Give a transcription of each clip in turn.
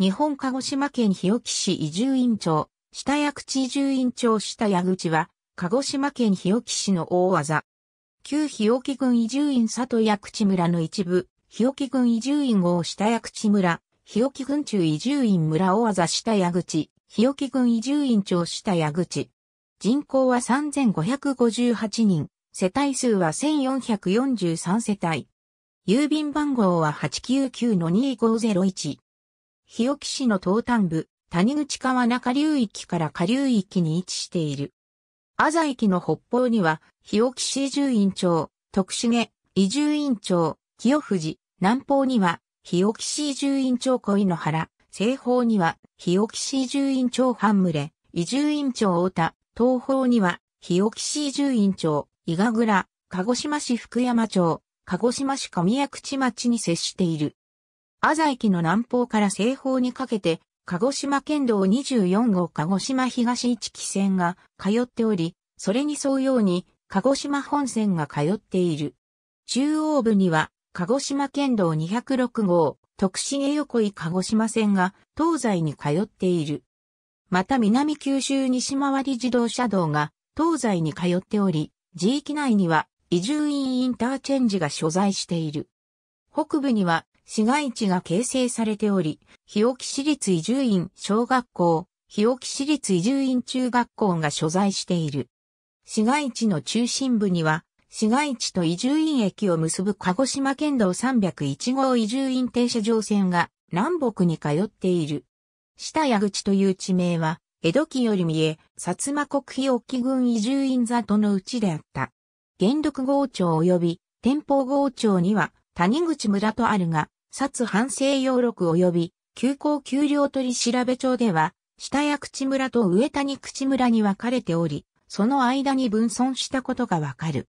日本鹿児島県日置市移住院長、下役地移住院長下矢口は、鹿児島県日置市の大技。旧日置郡移住院里役地村の一部、日置郡移住院号下役地村、日置郡中移住院村大技下矢口、日置郡移住院長下矢口。人口は3558人、世帯数は1443世帯。郵便番号は899-2501。日置市の東端部、谷口川中流域から下流域に位置している。安佐駅の北方には、日置市住院町、徳重、移住院町、清藤、南方には、日置市住院町恋の原、西方には、日置市住院町半群れ、移住院町太田、東方には、日置市住院町、伊賀倉、鹿児島市福山町、鹿児島市上谷口町に接している。朝駅の南方から西方にかけて、鹿児島県道24号鹿児島東一期線が通っており、それに沿うように鹿児島本線が通っている。中央部には鹿児島県道206号徳重横井鹿児島線が東西に通っている。また南九州西回り自動車道が東西に通っており、地域内には移住院インターチェンジが所在している。北部には市街地が形成されており、日置市立移住院小学校、日置市立移住院中学校が所在している。市街地の中心部には、市街地と移住院駅を結ぶ鹿児島県道301号移住院停車場線が南北に通っている。下矢口という地名は、江戸期より見え、薩摩国費沖郡移住院里のうちであった。元禄郷町及び天保郷町には谷口村とあるが、薩反省要録及び、休校給料取調べ帳では、下谷口村と上谷口村に分かれており、その間に分村したことがわかる。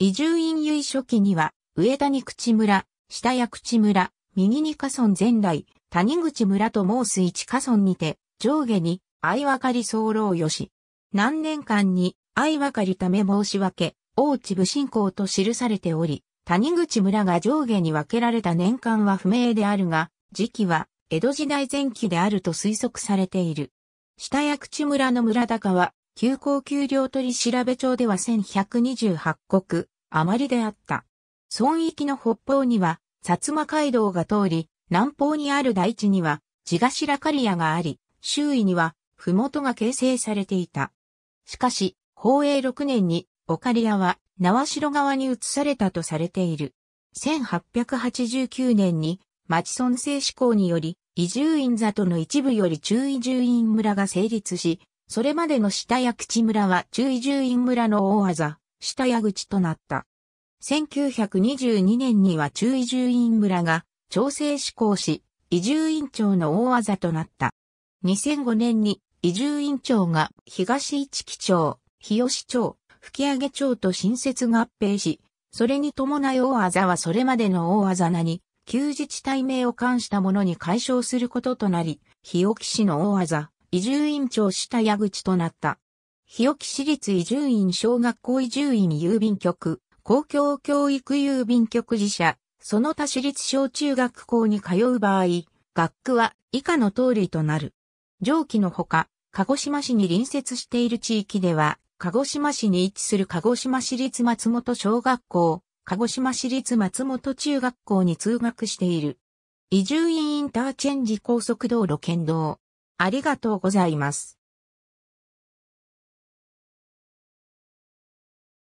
移住院由書記には、上谷口村、下谷口村、右に河村前来、谷口村と申す一河村にて、上下に、相分かり候よし。何年間に、相分かりため申し訳、大地部信仰と記されており、谷口村が上下に分けられた年間は不明であるが、時期は江戸時代前期であると推測されている。下薬地村の村高は、急行丘陵取調べ帳では1128国、余りであった。村域の北方には、薩摩街道が通り、南方にある大地には、地頭刈屋があり、周囲には、麓が形成されていた。しかし、宝永6年に、オカリアは、縄城側に移されたとされている。1889年に町村制施行により、移住院里の一部より中移住院村が成立し、それまでの下谷口村は中移住院村の大技、下谷口となった。1922年には中移住院村が調整施行し、移住院長の大技となった。2005年に移住院長が東市木町、日吉町、吹上町と新設合併し、それに伴い大技はそれまでの大技なに、旧自治体名を冠したものに解消することとなり、日置市の大技、移住院長下矢口となった。日置市立移住院小学校移住院郵便局、公共教育郵便局自社、その他私立小中学校に通う場合、学区は以下の通りとなる。上記のほか、鹿児島市に隣接している地域では、鹿児島市に位置する鹿児島市立松本小学校、鹿児島市立松本中学校に通学している。移住院インターチェンジ高速道路県道。ありがとうございます。